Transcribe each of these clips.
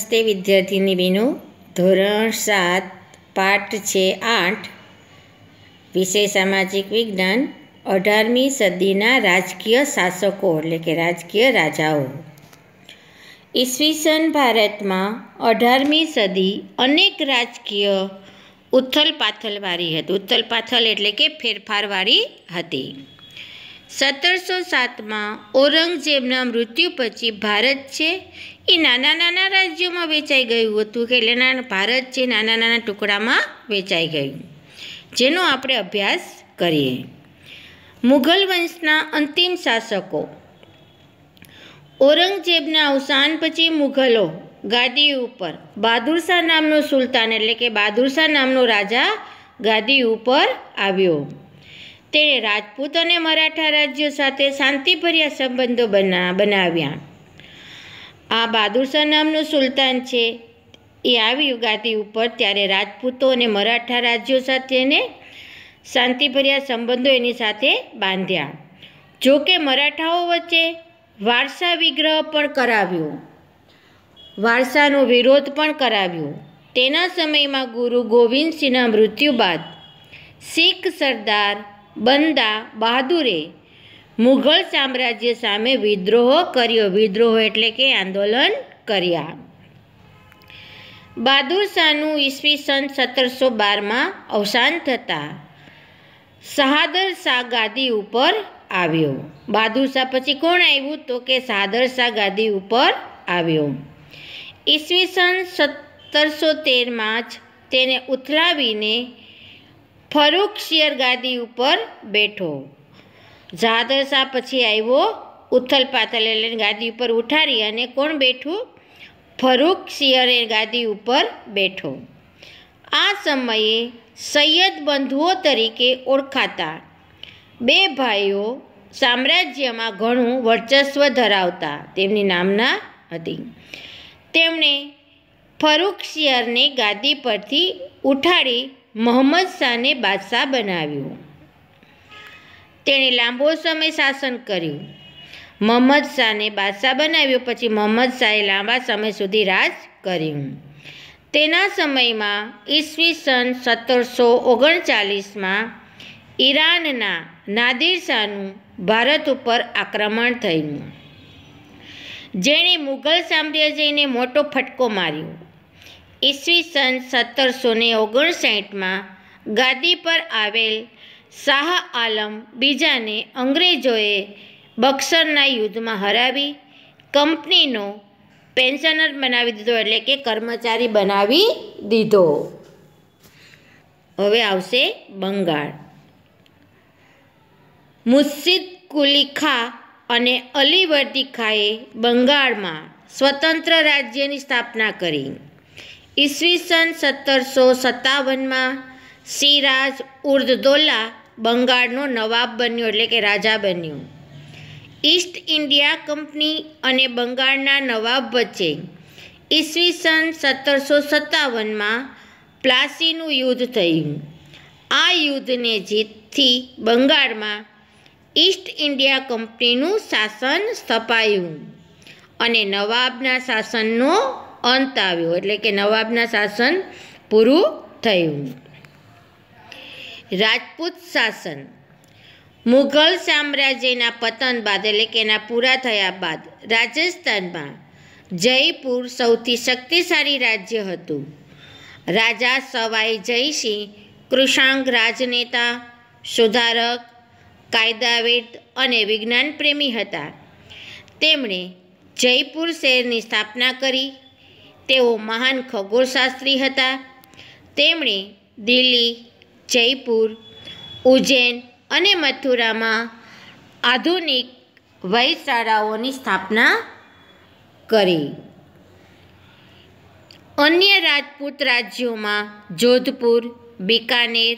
નમસ્તે વિદ્યાર્થીની વિનુ ધોરણ સાત પાઠ છે આઠ વિષય સામાજિક વિજ્ઞાન અઢારમી સદીના રાજકીય શાસકો એટલે કે રાજકીય રાજાઓ ઈસવીસન ભારતમાં અઢારમી સદી અનેક રાજકીય ઉથલપાથલવાળી હતી ઉથલપાથલ એટલે કે ફેરફારવાળી હતી સત્તરસો સાતમાં ઔરંગઝેબના મૃત્યુ પછી ભારત છે એ નાના નાના રાજ્યોમાં વેચાઈ ગયું હતું કે એટલે નાના ભારત છે નાના નાના ટુકડામાં વેચાઈ ગયું જેનો આપણે અભ્યાસ કરીએ મુઘલ વંશના અંતિમ શાસકો ઔરંગઝેબના અવસાન પછી મુઘલો ગાદી ઉપર બહાદુરશાહ નામનો સુલતાન એટલે કે બહાદુરશાહ નામનો રાજા ગાદી ઉપર આવ્યો તેણે રાજપૂત અને મરાઠા રાજ્યો સાથે શાંતિભર્યા સંબંધો બના બનાવ્યા આ બહાદુરશાહ નામનું સુલતાન છે એ આવી ઉગાદી ઉપર ત્યારે રાજપૂતો અને મરાઠા રાજ્યો સાથેને શાંતિભર્યા સંબંધો એની સાથે બાંધ્યા જો કે મરાઠાઓ વચ્ચે વારસા વિગ્રહ પણ કરાવ્યો વારસાનો વિરોધ પણ કરાવ્યો તેના સમયમાં ગુરુ ગોવિંદસિંહના મૃત્યુ બાદ શીખ સરદાર બંદા બહાદુરે મુઘલ સામ્રાજ્ય સામે વિદ્રોહ કર્યો વિદ્રોહ એટલે કે આંદોલન કર્યા બહાદુર શાહનું ઈસવીસન સત્તરસો બારમાં અવસાન થતાં સહાદર શાહ ગાદી ઉપર આવ્યો બહાદુર શાહ પછી કોણ આવ્યું તો કે શહાદર શાહ ગાદી ઉપર આવ્યો ઈસવીસન સત્તરસો તેરમાં જ તેને ઉથલાવીને ફરૂખ શિયરગાદી ઉપર બેઠો જાદર શાહ પછી આવ્યો ઉથલ પાથલ એટલે ગાદી ઉપર ઉઠારી અને કોણ બેઠું ફરૂખ શિયરે ગાદી ઉપર બેઠો આ સમયે સૈયદ બંધુઓ તરીકે ઓળખાતા બે ભાઈઓ સામ્રાજ્યમાં ઘણું વર્ચસ્વ ધરાવતા તેમની નામના હતી તેમણે ફરૂખ શિયરને ગાદી પરથી ઉઠાડી મોહમ્મદ શાહને બાદશાહ બનાવ્યું તેણે લાંબો સમય શાસન કર્યું મોહમ્મદ શાહને બાદશાહ બનાવ્યું પછી મોહમ્મદ શાહે લાંબા સમય સુધી રાજ કર્યું તેના સમયમાં ઈસવીસન સત્તરસો ઓગણચાલીસમાં ઈરાનના નાદિર શાહનું ભારત ઉપર આક્રમણ થયું જેણે મુઘલ સામ્રાજ્યને મોટો ફટકો માર્યો ઈસવીસન સત્તરસો ને ઓગણસાઠમાં ગાદી પર આવેલ શાહ આલમ બીજાને અંગ્રેજોએ બક્સરના યુદ્ધમાં હરાવી કંપનીનો પેન્શનર બનાવી દીધો એટલે કે કર્મચારી બનાવી દીધો હવે આવશે બંગાળ મુસ્સિદ કુલી ખા અને અલીવર્દી ખાએ બંગાળમાં સ્વતંત્ર રાજ્યની સ્થાપના કરી ઈસવીસન સત્તરસો સત્તાવનમાં સિરાજ ઉર્દદોલા બંગાળનો નવાબ બન્યો એટલે કે રાજા બન્યો ઈસ્ટ ઇન્ડિયા કંપની અને બંગાળના નવાબ વચ્ચે ઈસવીસન સત્તરસો સત્તાવનમાં પ્લાસીનું યુદ્ધ થયું આ યુદ્ધને જીતથી બંગાળમાં ઈસ્ટ ઇન્ડિયા કંપનીનું શાસન સ્થપાયું અને નવાબના શાસનનો અંત આવ્યો એટલે કે નવાબના શાસન પૂરું થયું રાજપૂત શાસન મુઘલ સામ્રાજ્યના પતન બાદ એટલે કે એના પૂરા થયા બાદ રાજસ્થાનમાં જયપુર સૌથી શક્તિશાળી રાજ્ય હતું રાજા સવાઈ જયસિંહ કૃષાંગ રાજનેતા સુધારક કાયદાવિદ અને વિજ્ઞાનપ્રેમી હતા તેમણે જયપુર શહેરની સ્થાપના કરી તેઓ મહાન ખગોળશાસ્ત્રી હતા તેમણે દિલ્હી જયપુર ઉજ્જૈન અને મથુરામાં આધુનિક વૈશાળાઓની સ્થાપના કરી અન્ય રાજપૂત રાજ્યોમાં જોધપુર બિકાનેર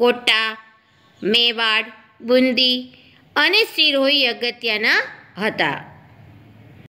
કોટા મેવાડ બુંદી અને સિરોહી અગત્યના હતા